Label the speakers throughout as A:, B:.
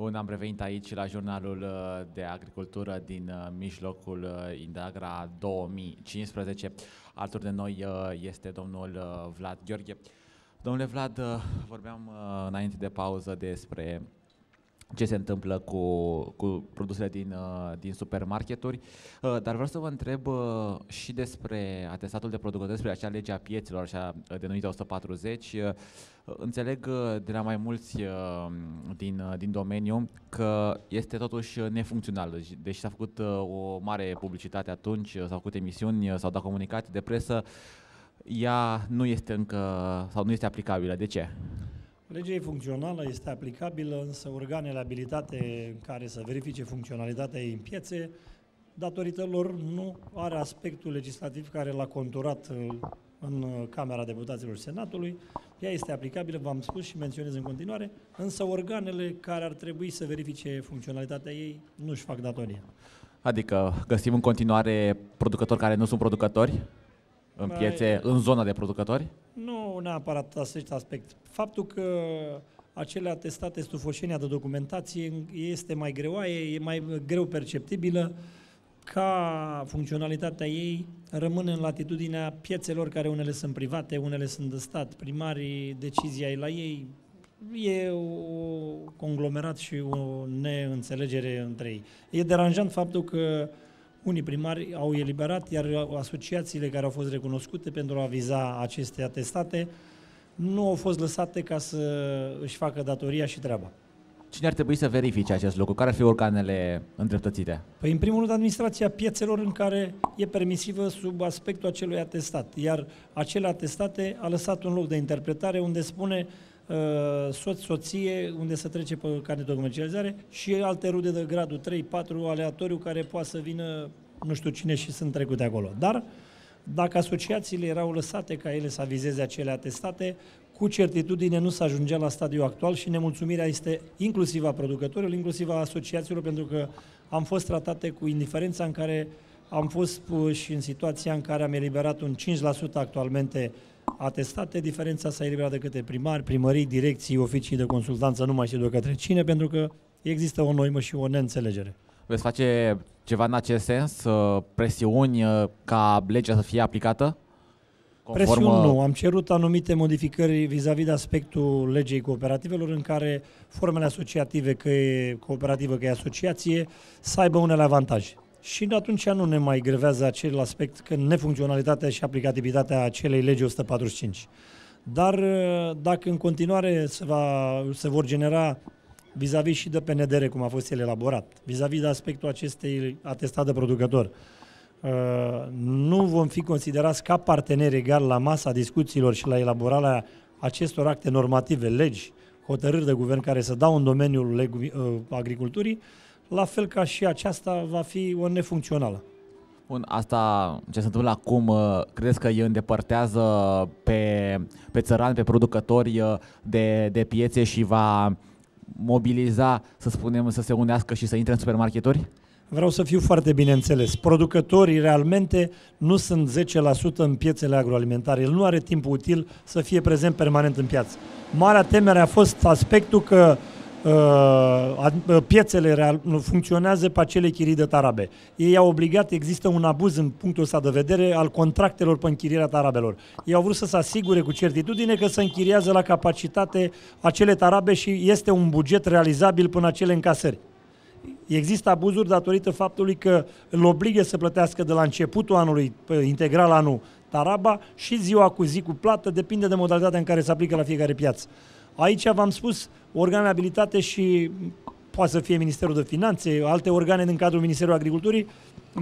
A: Bun, am revenit aici la jurnalul uh, de agricultură din uh, mijlocul uh, Indagra 2015. Alături de noi este domnul Vlad Gheorghe. Domnule Vlad, vorbeam înainte de pauză despre ce se întâmplă cu, cu produsele din, uh, din supermarketuri, uh, dar vreau să vă întreb uh, și despre atestatul de producător, despre acea lege a pieților, așa denumită 140. Înțeleg de la mai mulți din, din domeniu că este totuși nefuncțional, deci, deși s-a făcut o mare publicitate atunci, s-au făcut emisiuni, s-au dat comunicate de presă, ea nu este încă sau nu este aplicabilă. De ce?
B: Legea e funcțională, este aplicabilă, însă organele abilitate care să verifice funcționalitatea ei în piețe, datorită lor nu are aspectul legislativ care l-a conturat uh, în uh, Camera Deputaților Senatului. Ea este aplicabilă, v-am spus și menționez în continuare, însă organele care ar trebui să verifice funcționalitatea ei nu își fac datoria.
A: Adică găsim în continuare producători care nu sunt producători? în piețe, în zona de producători?
B: Nu neapărat acest aspect. Faptul că acele atestate stufoșenia de documentație este mai greoaie, e mai greu perceptibilă, ca funcționalitatea ei rămâne în latitudinea piețelor care unele sunt private, unele sunt de stat, primarii, decizia e la ei, e o conglomerat și o neînțelegere între ei. E deranjant faptul că unii primari au eliberat, iar asociațiile care au fost recunoscute pentru a viza aceste atestate nu au fost lăsate ca să își facă datoria și treaba.
A: Cine ar trebui să verifice acest lucru? Care ar fi organele îndreptățite?
B: Păi, în primul rând, administrația piețelor în care e permisivă sub aspectul acelui atestat. Iar acele atestate a lăsat un loc de interpretare unde spune Uh, soț-soție, unde să trece pe carnetul de comercializare și alte rude de gradul 3-4 aleatoriu care poate să vină nu știu cine și sunt trecute acolo. Dar dacă asociațiile erau lăsate ca ele să avizeze acele atestate, cu certitudine nu s-a ajungea la stadiul actual și nemulțumirea este inclusiv a producătorilor, inclusiv a asociațiilor, pentru că am fost tratate cu indiferența în care am fost puși în situația în care am eliberat un 5% actualmente atestate, diferența s-a eliberat de câte primari, primării, direcții, oficii de consultanță, nu mai știu de către cine, pentru că există o noimă și o neînțelegere.
A: Veți face ceva în acest sens, presiuni uh, ca legea să fie aplicată? Conform... Presiuni uh, nu.
B: Am cerut anumite modificări vis-a-vis de aspectul legei cooperativelor în care formele asociative, că e cooperativă, că e asociație, să aibă unele avantaje. Și atunci nu ne mai grevează acel aspect că nefuncționalitatea și aplicativitatea acelei legi 145. Dar uh, dacă în continuare se, va, se vor genera vis-a-vis și de PNDR, cum a fost el elaborat, vis-a-vis de aspectul acestei atestat de producător, uh, nu vom fi considerați ca parteneri egal la masa discuțiilor și la elaborarea acestor acte normative, legi, hotărâri de guvern care să dau în domeniul uh, agriculturii, la fel ca și aceasta va fi o nefuncțională.
A: Bun, asta ce se întâmplă acum, uh, crezi că îi îndepărtează pe, pe țărani, pe producători uh, de, de piețe și va mobiliza, să spunem, să se unească și să intre în supermarketuri? Vreau să fiu foarte bineînțeles. Producătorii
B: realmente nu sunt 10% în piețele agroalimentare. El nu are timp util să fie prezent permanent în piață. Marea temere a fost aspectul că uh, Uh, uh, piețele funcționează pe acele chirii de tarabe. Ei au obligat, există un abuz în punctul ăsta de vedere al contractelor pe închirierea tarabelor. Ei au vrut să se asigure cu certitudine că se închiriază la capacitate acele tarabe și este un buget realizabil până acele încasări. Există abuzuri datorită faptului că îl obligă să plătească de la începutul anului, integral anul, taraba și ziua cu zi cu plată, depinde de modalitatea în care se aplică la fiecare piață. Aici v-am spus organele abilitate și poate să fie Ministerul de Finanțe, alte organe din cadrul Ministerului Agriculturii,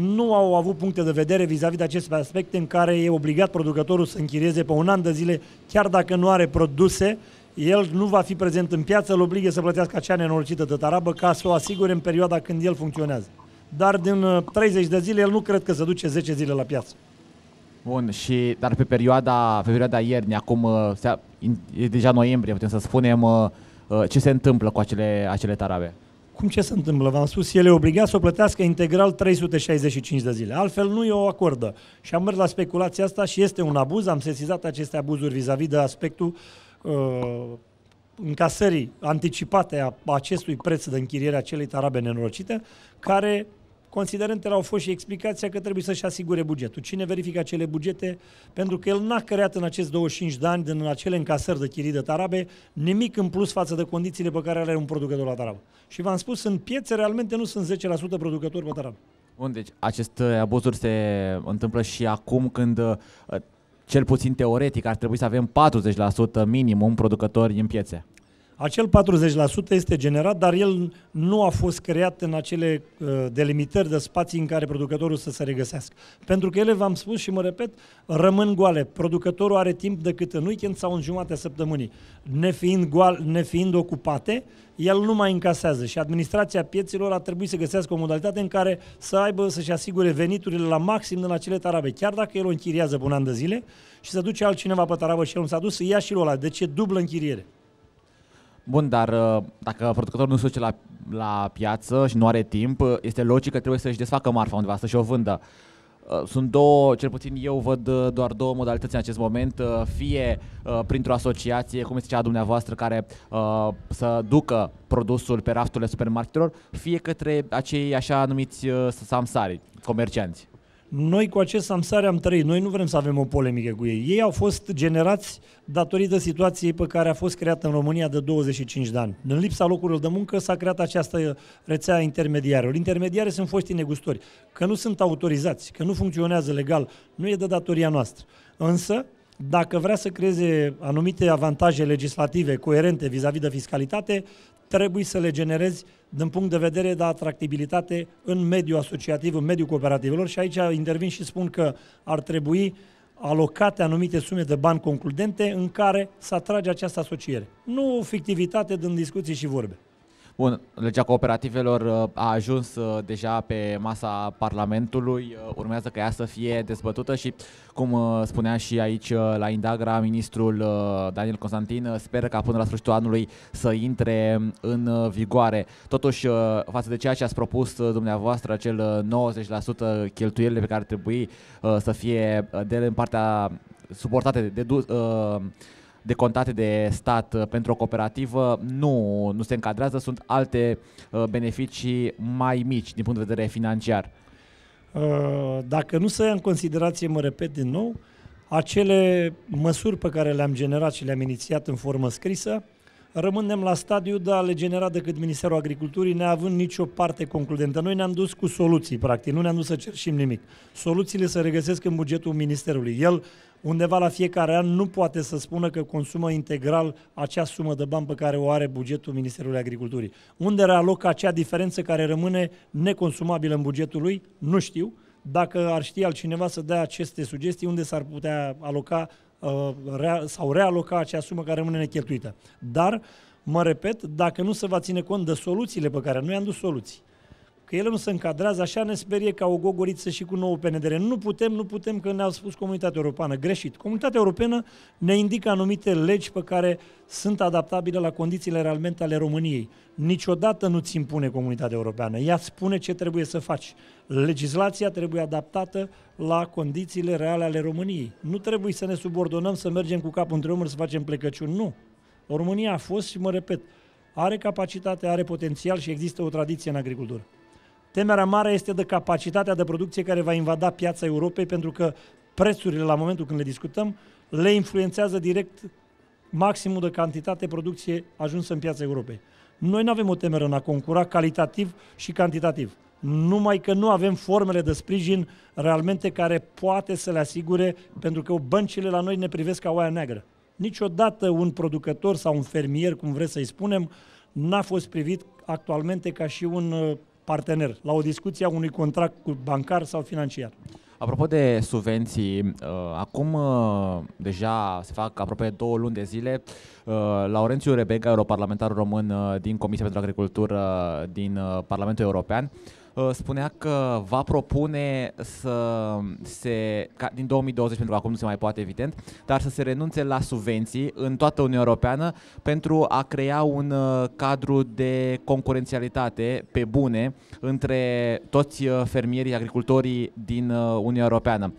B: nu au avut puncte de vedere vis-a-vis -vis de aceste aspecte în care e obligat producătorul să închirieze pe un an de zile, chiar dacă nu are produse, el nu va fi prezent în piață, îl obligă să plătească acea nenorocită tarabă ca să o asigure în perioada când el funcționează. Dar din 30 uh, de zile, el nu cred că se duce 10 zile la piață.
A: Bun, și dar pe perioada, pe perioada iernii, acum uh, e deja noiembrie, putem să spunem, uh, uh, ce se întâmplă cu acele, acele tarabe?
B: Cum ce se întâmplă? V-am spus, el e obligat să o plătească integral 365 de zile. Altfel nu i o acordă. Și am mers la speculația asta și este un abuz. Am sesizat aceste abuzuri vis-a-vis de aspectul uh, încasării anticipate a acestui preț de închiriere a acelei tarabe nenorocite, care Considerentele au fost și explicația că trebuie să-și asigure bugetul. Cine verifică acele bugete? Pentru că el n-a creat în acest 25 de ani, din acele încasări de chirii de tarabe, nimic în plus față de condițiile pe care are un producător la tarabă. Și v-am spus, în piețe realmente nu sunt 10% producători pe tarabă.
A: Bun, deci aceste abuzuri se întâmplă și acum când uh, cel puțin teoretic ar trebui să avem 40% minimum producători în piețe.
B: Acel 40% este generat, dar el nu a fost creat în acele uh, delimitări de spații în care producătorul să se regăsească. Pentru că ele, v-am spus și mă repet, rămân goale. Producătorul are timp decât în weekend sau în jumatea săptămânii. Nefiind, goal, nefiind ocupate, el nu mai încasează și administrația pieților a trebuit să găsească o modalitate în care să aibă, să-și asigure veniturile la maxim din acele tarabe, chiar dacă el o închiriază un an de zile și se duce altcineva pe tarabă și el nu s-a dus,
A: să ia și ăla.
B: Deci ce dublă închiriere.
A: Bun, dar uh, dacă producătorul nu se duce la, la piață și nu are timp, uh, este logic că trebuie să-și desfacă marfa undeva, să-și o vândă. Uh, sunt două, cel puțin eu văd doar două modalități în acest moment, fie printr-o asociație, cum este cea dumneavoastră, care să ducă produsul pe rafturile supermarketelor, fie către acei așa numiți samsari, comercianți.
B: Noi cu acest samsare am trăit, noi nu vrem să avem o polemică cu ei. Ei au fost generați datorită situației pe care a fost creată în România de 25 de ani. În lipsa locurilor de muncă s-a creat această rețea intermediară. Intermediare sunt foști negustori, că nu sunt autorizați, că nu funcționează legal, nu e de datoria noastră. Însă, dacă vrea să creeze anumite avantaje legislative coerente vis-a-vis de fiscalitate, trebuie să le generezi din punct de vedere de atractibilitate în mediul asociativ, în mediul cooperativelor și aici intervin și spun că ar trebui alocate anumite sume de bani concludente în care să atrage această asociere. Nu fictivitate din discuții și vorbe.
A: Bun, legea cooperativelor uh, a ajuns uh, deja pe masa Parlamentului, uh, urmează ca ea să fie dezbătută și, cum spunea și aici la Indagra, ministrul Daniel Constantin speră ca până la sfârșitul anului să intre în vigoare. Totuși, față de ceea ce ați propus dumneavoastră, acel 90% cheltuielile pe care ar trebui să fie de în partea suportate de, de, decontate de stat uh, pentru o cooperativă nu, nu se încadrează, sunt alte uh, beneficii mai mici din punct de vedere financiar. Uh,
B: dacă nu se ia în considerație, mă repet din nou, acele măsuri pe care le-am generat și le-am inițiat în formă scrisă, rămânem la stadiu de a le genera decât Ministerul Agriculturii, neavând nicio parte concludentă. Noi ne-am dus cu soluții, practic, nu ne-am dus să cerșim nimic. Soluțiile se regăsesc în bugetul Ministerului. El undeva la fiecare an nu poate să spună că consumă integral acea sumă de bani pe care o are bugetul Ministerului Agriculturii. Unde realocă acea diferență care rămâne neconsumabilă în bugetul lui, nu știu. Dacă ar ști altcineva să dea aceste sugestii, unde s-ar putea aloca uh, sau realoca acea sumă care rămâne necheltuită. Dar, mă repet, dacă nu se va ține cont de soluțiile pe care noi am dus soluții, că ele nu se încadrează, așa ne sperie ca o gogoriță și cu nouă PNDR. Nu putem, nu putem, că ne-au spus Comunitatea Europeană. Greșit. Comunitatea Europeană ne indică anumite legi pe care sunt adaptabile la condițiile realmente ale României. Niciodată nu ți impune Comunitatea Europeană. Ea spune ce trebuie să faci. Legislația trebuie adaptată la condițiile reale ale României. Nu trebuie să ne subordonăm, să mergem cu capul între omul, să facem plecăciuni. Nu. România a fost și mă repet, are capacitate, are potențial și există o tradiție în agricultură. Temerea mare este de capacitatea de producție care va invada piața Europei pentru că prețurile la momentul când le discutăm le influențează direct maximul de cantitate producție ajunsă în piața Europei. Noi nu avem o temere în a concura calitativ și cantitativ numai că nu avem formele de sprijin realmente care poate să le asigure, pentru că băncile la noi ne privesc ca oaia neagră. Niciodată un producător sau un fermier, cum vreți să-i spunem, n-a fost privit actualmente ca și un partener la o discuție a unui contract cu bancar sau financiar.
A: Apropo de subvenții, uh, acum uh, deja se fac aproape două luni de zile. Uh, Laurențiu Rebega, europarlamentar român din Comisia pentru Agricultură din Parlamentul European, Uh, spunea că va propune să se, ca, din 2020, pentru că acum nu se mai poate evident, dar să se renunțe la subvenții în toată Uniunea Europeană pentru a crea un uh, cadru de concurențialitate pe bune între toți uh, fermierii, agricultorii din Uniunea Europeană.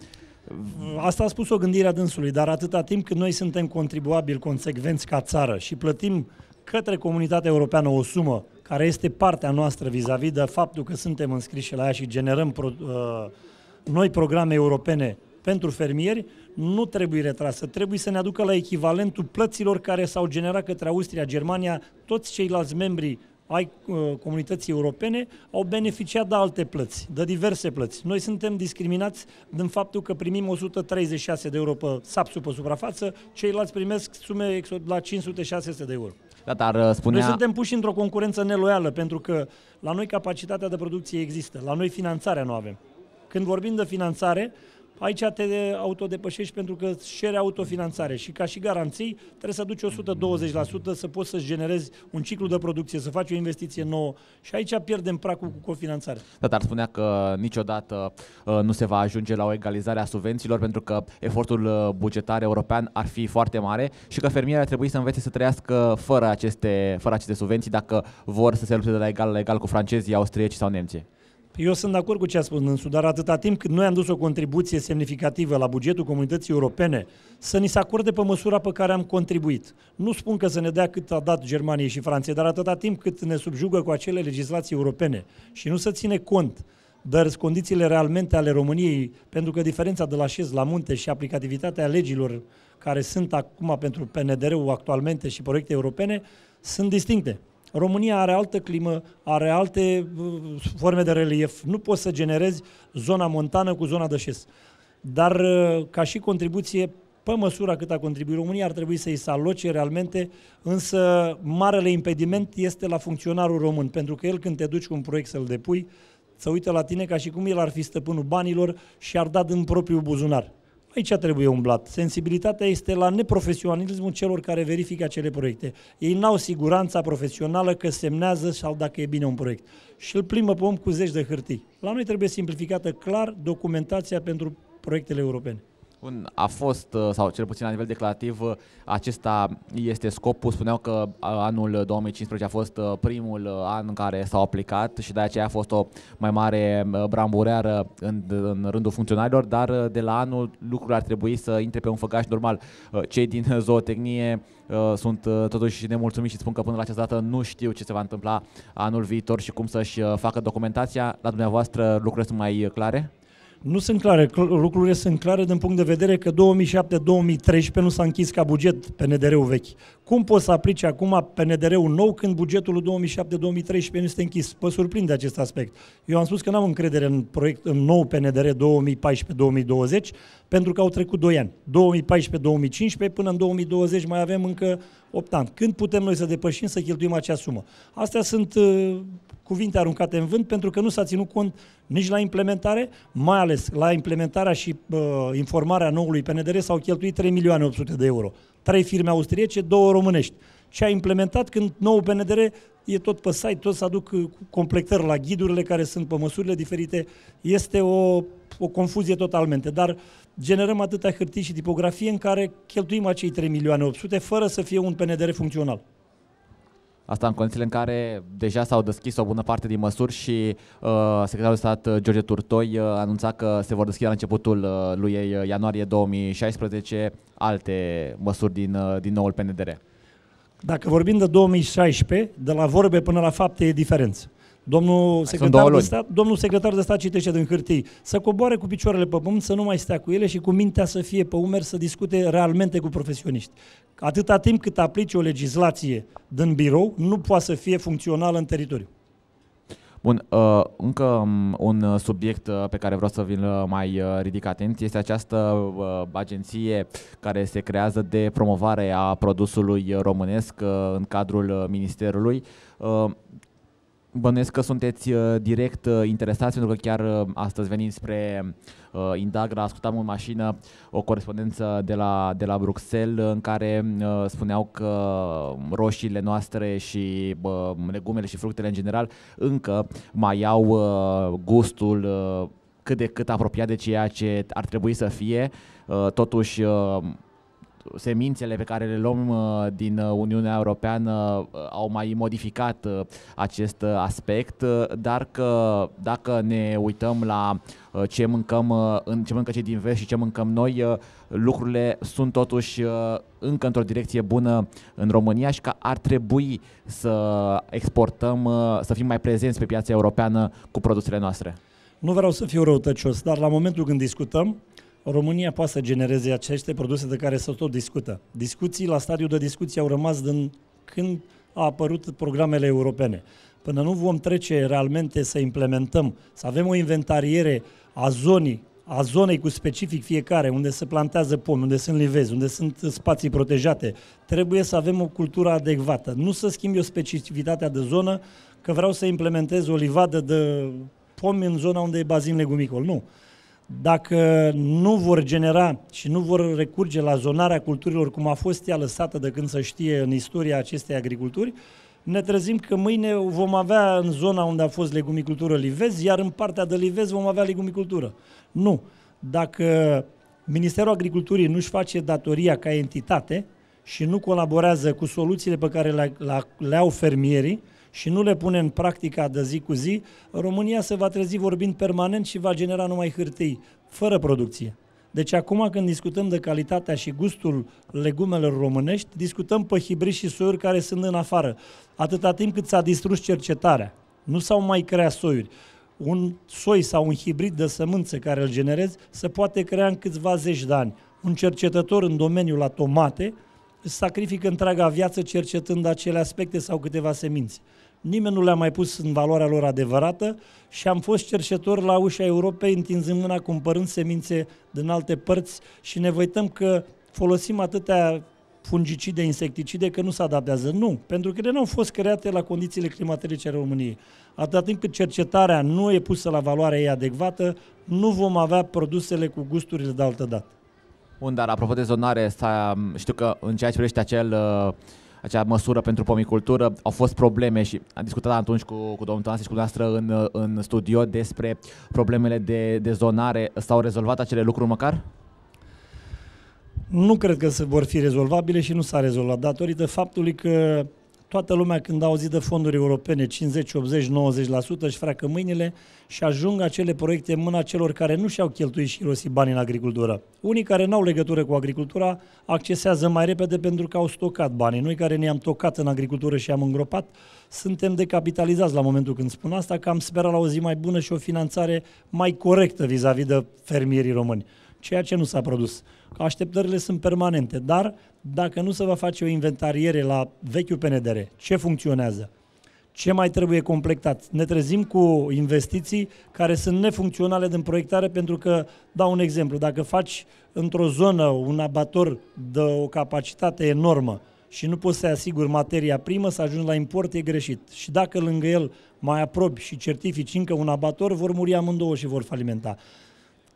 B: Asta a spus o gândire a dânsului, dar atâta timp cât noi suntem contribuabili consecvenți ca țară și plătim către comunitatea europeană o sumă care este partea noastră vis-a-vis -vis de faptul că suntem înscriși la ea și generăm pro, uh, noi programe europene pentru fermieri, nu trebuie retrasă. Trebuie să ne aducă la echivalentul plăților care s-au generat către Austria, Germania, toți ceilalți membri ai uh, comunității europene au beneficiat de alte plăți, de diverse plăți. Noi suntem discriminați din faptul că primim 136 de euro pe sapsul pe suprafață, ceilalți primesc sume la 500-600 de euro.
A: Da, dar uh, spunea... Noi suntem
B: puși într-o concurență neloială, pentru că la noi capacitatea de producție există, la noi finanțarea nu avem. Când vorbim de finanțare, Aici te autodepășești pentru că îți cere autofinanțare și ca și garanții trebuie să duci 120% să poți să generezi un ciclu de producție, să faci o investiție nouă și aici pierdem pracul cu cofinanțare.
A: Da, dar spunea că niciodată uh, nu se va ajunge la o egalizare a subvențiilor pentru că efortul uh, bugetar european ar fi foarte mare și că fermierii ar trebui să învețe să trăiască fără aceste, fără aceste subvenții dacă vor să se lupte de la egal la egal cu francezii, austrieci sau nemții.
B: Eu sunt de acord cu ce a spus Nânsu, dar atâta timp cât noi am dus o contribuție semnificativă la bugetul comunității europene, să ni se acorde pe măsura pe care am contribuit. Nu spun că să ne dea cât a dat Germania și Franța, dar atâta timp cât ne subjugă cu acele legislații europene și nu se ține cont de condițiile realmente ale României, pentru că diferența de la șez la munte și aplicativitatea legilor care sunt acum pentru PNDR-ul actualmente și proiecte europene sunt distincte. România are altă climă, are alte uh, forme de relief. Nu poți să generezi zona montană cu zona de șes. Dar uh, ca și contribuție, pe măsura cât a contribuit România, ar trebui să-i se aloce realmente, însă marele impediment este la funcționarul român, pentru că el când te duci cu un proiect să-l depui, să uită la tine ca și cum el ar fi stăpânul banilor și ar da din propriul buzunar. Aici trebuie umblat. Sensibilitatea este la neprofesionalismul celor care verifică acele proiecte. Ei n-au siguranța profesională că semnează sau dacă e bine un proiect. Și îl plimbă pe om cu zeci de hârtii. La noi trebuie simplificată clar documentația pentru proiectele europene
A: un, a fost, uh, sau cel puțin la nivel declarativ, uh, acesta este scopul. Spuneau că uh, anul 2015 a fost primul an în care s-au aplicat și de aceea a fost o mai mare brambureară în, în rândul funcționarilor, dar de la anul lucrurile ar trebui să intre pe un făgaș normal. Cei din zootehnie sunt totuși nemulțumiți și spun că până la această dată nu știu ce se va întâmpla anul viitor și cum să-și facă documentația. La dumneavoastră lucrurile sunt mai clare? Nu sunt
B: clare. Lucrurile sunt clare din punct de vedere că 2007-2013 nu s-a închis ca buget PNDR-ul vechi. Cum poți să aplici acum PNDR-ul nou când bugetul 2007-2013 nu este închis? Vă surprinde acest aspect. Eu am spus că nu am încredere în, proiect, în nou PNDR 2014-2020 pentru că au trecut 2 ani. 2014-2015 până în 2020 mai avem încă 8 ani. Când putem noi să depășim, să cheltuim acea sumă? Astea sunt uh, cuvinte aruncate în vânt pentru că nu s-a ținut cont nici la implementare, mai ales la implementarea și uh, informarea noului PNDR s-au cheltuit 3 milioane 800 de euro. Trei firme austriece, două românești. Ce a implementat când noul PNDR e tot pe site, tot să aduc completări la ghidurile care sunt pe măsurile diferite, este o, o confuzie totalmente, dar generăm atâtea hârtii și tipografie în care cheltuim acei 3 milioane 800 fără să fie un PNDR funcțional.
A: Asta în condițiile în care deja s-au deschis o bună parte din măsuri și uh, secretarul de stat uh, George Turtoi uh, anunța că se vor deschide la începutul uh, lui uh, ianuarie 2016 alte măsuri din, uh, din noul PNDR.
B: Dacă vorbim de 2016, de la vorbe până la fapte e diferență. Domnul secretar, de stat, domnul secretar de stat citește din hârtii. Să coboare cu picioarele pe pământ, să nu mai stea cu ele și cu mintea să fie pe umer să discute realmente cu profesioniști. Atâta timp cât aplici o legislație din birou, nu poate să fie funcțională în teritoriu.
A: Bun, uh, încă um, un subiect uh, pe care vreau să vi-l uh, mai ridic atent este această agenție care se creează de promovare a produsului românesc în cadrul Ministerului. Bănuiesc că sunteți uh, direct uh, interesați, pentru că chiar uh, astăzi venim spre Indagra, ascultam în mașină o corespondență de la, de la Bruxelles în care spuneau că um, roșiile noastre și uh, legumele și fructele în general încă mai au gustul cât de cât apropiat de ceea ce ar trebui să fie. Totuși, semințele pe care le luăm uh, din uh, Uniunea Europeană uh, au mai modificat acest aspect, dar că dacă ne uităm la ce mâncăm, ce mâncă cei din vest și ce mâncăm noi, lucrurile sunt totuși încă într-o direcție bună în România și că ar trebui să exportăm, să fim mai prezenți pe piața europeană cu produsele noastre.
B: Nu vreau să fiu răutăcios, dar la momentul când discutăm, România poate să genereze aceste produse de care se tot discută. Discuții la stadiul de discuții au rămas din când a apărut programele europene. Până nu vom trece realmente să implementăm, să avem o inventariere a zonii, a zonei cu specific fiecare, unde se plantează pomi, unde sunt livezi, unde sunt spații protejate, trebuie să avem o cultură adecvată. Nu să schimbi o specificitatea de zonă, că vreau să implementez o livadă de pomi în zona unde e bazin legumicol. Nu dacă nu vor genera și nu vor recurge la zonarea culturilor cum a fost ea lăsată de când să știe în istoria acestei agriculturi, ne trezim că mâine vom avea în zona unde a fost legumicultură livezi, iar în partea de livezi vom avea legumicultură. Nu. Dacă Ministerul Agriculturii nu-și face datoria ca entitate și nu colaborează cu soluțiile pe care le, le, le au fermierii, și nu le pune în practica de zi cu zi, România se va trezi vorbind permanent și va genera numai hârtii, fără producție. Deci acum când discutăm de calitatea și gustul legumelor românești, discutăm pe hibrid și soiuri care sunt în afară. Atâta timp cât s-a distrus cercetarea, nu s-au mai creat soiuri. Un soi sau un hibrid de sămânță care îl generezi se poate crea în câțiva zeci de ani. Un cercetător în domeniul la tomate sacrifică întreaga viață cercetând acele aspecte sau câteva semințe nimeni nu le-a mai pus în valoarea lor adevărată și am fost cercetor la ușa Europei, întinzând mâna, cumpărând semințe din alte părți și ne văităm că folosim atâtea fungicide, insecticide, că nu se adaptează. Nu, pentru că ele nu au fost create la condițiile climatice ale României. Atâta timp cât cercetarea nu e pusă la valoarea ei adecvată, nu vom avea produsele cu gusturile de altă dată.
A: Bun, dar apropo de zonare, știu că în ceea ce privește acel uh, acea măsură pentru pomicultură. Au fost probleme și am discutat atunci cu, cu domnul Tanase și cu dumneavoastră în, în studio despre problemele de, de zonare. S-au rezolvat acele lucruri măcar?
B: Nu cred că se vor fi rezolvabile și nu s-a rezolvat datorită faptului că toată lumea când a auzit de fonduri europene 50, 80, 90% își freacă mâinile și ajung acele proiecte în mâna celor care nu și-au cheltuit și rosi bani în agricultură. Unii care n-au legătură cu agricultura accesează mai repede pentru că au stocat banii. Noi care ne-am tocat în agricultură și am îngropat, suntem decapitalizați la momentul când spun asta, că am sperat la o zi mai bună și o finanțare mai corectă vis-a-vis de fermierii români ceea ce nu s-a produs. Așteptările sunt permanente, dar dacă nu se va face o inventariere la vechiul PNDR, ce funcționează, ce mai trebuie completat. Ne trezim cu investiții care sunt nefuncționale din proiectare pentru că, dau un exemplu, dacă faci într-o zonă un abator de o capacitate enormă și nu poți să-i asiguri materia primă, să ajungi la import, e greșit. Și dacă lângă el mai aprobi și certifici încă un abator, vor muri amândouă și vor falimenta.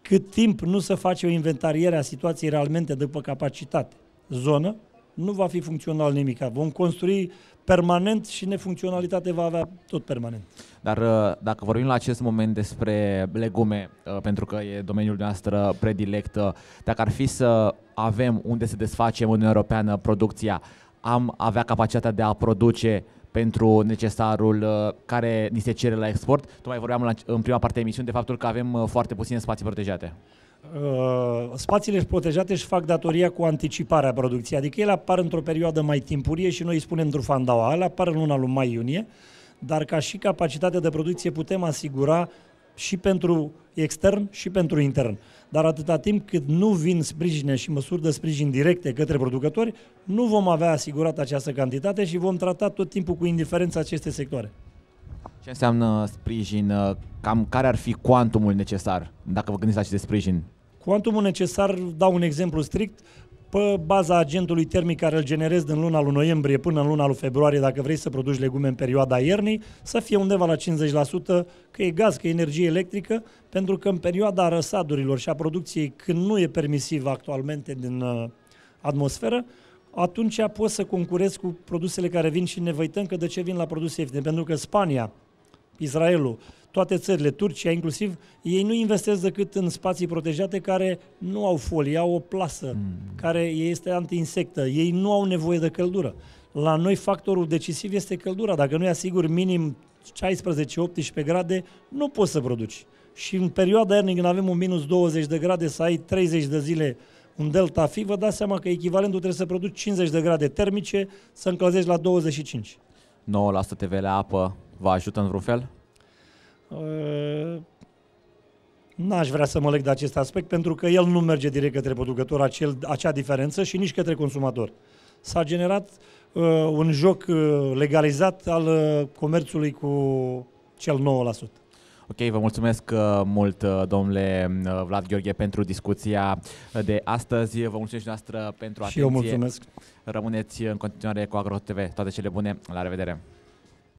B: Cât timp nu se face o inventariere a situației realmente după capacitate, zonă, nu va fi funcțional nimic. Vom construi permanent și nefuncționalitate va avea tot permanent.
A: Dar uh, dacă vorbim la acest moment despre legume, uh, pentru că e domeniul noastră predilect, dacă ar fi să avem unde să desfacem în Uniunea Europeană producția, am avea capacitatea de a produce pentru necesarul uh, care ni se cere la export. Tocmai vorbeam în prima parte a emisiunii de faptul că avem uh, foarte puține spații protejate.
B: Uh, spațiile protejate își fac datoria cu anticiparea producției, adică ele apar într-o perioadă mai timpurie și noi îi spunem drufandaua, ele apar în luna lui mai-iunie, dar ca și capacitatea de producție putem asigura și pentru extern și pentru intern dar atâta timp cât nu vin sprijine și măsuri de sprijin directe către producători, nu vom avea asigurat această cantitate și vom trata tot timpul cu indiferență aceste sectoare.
A: Ce înseamnă sprijin? Cam care ar fi cuantumul necesar, dacă vă gândiți la acest sprijin?
B: Cuantumul necesar, dau un exemplu strict, pe baza agentului termic care îl generezi din luna lui noiembrie până în luna lui februarie, dacă vrei să produci legume în perioada iernii, să fie undeva la 50%, că e gaz, că e energie electrică, pentru că în perioada răsadurilor și a producției, când nu e permisiv actualmente din uh, atmosferă, atunci poți să concurezi cu produsele care vin și ne văităm că de ce vin la produse ieftine. Pentru că Spania, Israelul, toate țările, Turcia inclusiv, ei nu investesc decât în spații protejate care nu au folie, au o plasă, mm. care este anti-insectă. Ei nu au nevoie de căldură. La noi factorul decisiv este căldura. Dacă nu asiguri minim 16-18 grade, nu poți să produci. Și în perioada iernii, când avem un minus 20 de grade, să ai 30 de zile un delta fi, vă dați seama că echivalentul trebuie să produci 50 de grade termice, să încălzești la 25. 9%
A: TV la apă vă ajută în vreun fel?
B: Ă, n-aș vrea să mă leg de acest aspect pentru că el nu merge direct către producător acel, acea diferență și nici către consumator. S-a generat uh, un joc ă, legalizat al uh, comerțului cu
A: cel 9%. Ok, vă mulțumesc mult, domnule Vlad Gheorghe, pentru discuția de astăzi. Vă mulțumesc și noastră pentru atenție. Și eu mulțumesc. Rămâneți în continuare cu AgroTV. Toate cele bune. La revedere!